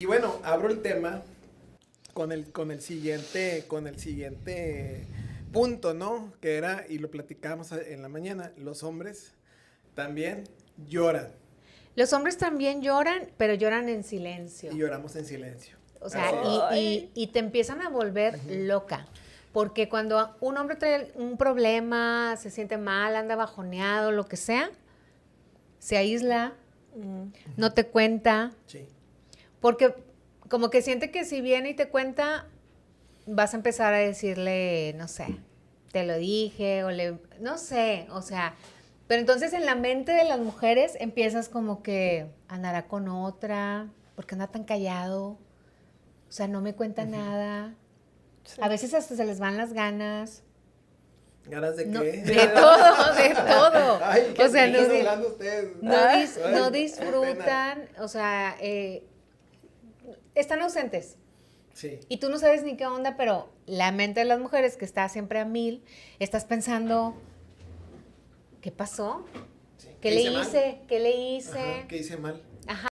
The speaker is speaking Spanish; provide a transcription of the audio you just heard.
Y bueno, abro el tema con el, con el siguiente, con el siguiente punto, ¿no? Que era, y lo platicamos en la mañana, los hombres también lloran. Los hombres también lloran, pero lloran en silencio. Y lloramos en silencio. O sea, y, te empiezan a volver loca. Porque cuando un hombre trae un problema, se siente mal, anda bajoneado, lo que sea, se aísla, no te cuenta, sí. Porque como que siente que si viene y te cuenta, vas a empezar a decirle, no sé, te lo dije, o le, no sé, o sea, pero entonces en la mente de las mujeres empiezas como que andará con otra, porque anda tan callado, o sea, no me cuenta nada. A veces hasta se les van las ganas. ¿Ganas de qué? de todo, de todo. o sea, no, ah, disfrutan, o sea, eh, están ausentes. Sí. Y tú no sabes ni qué onda, pero la mente de las mujeres que está siempre a mil, estás pensando, ¿qué pasó? ¿Qué, le hice? ¿Qué le hice? ¿Qué hice mal? Ajá.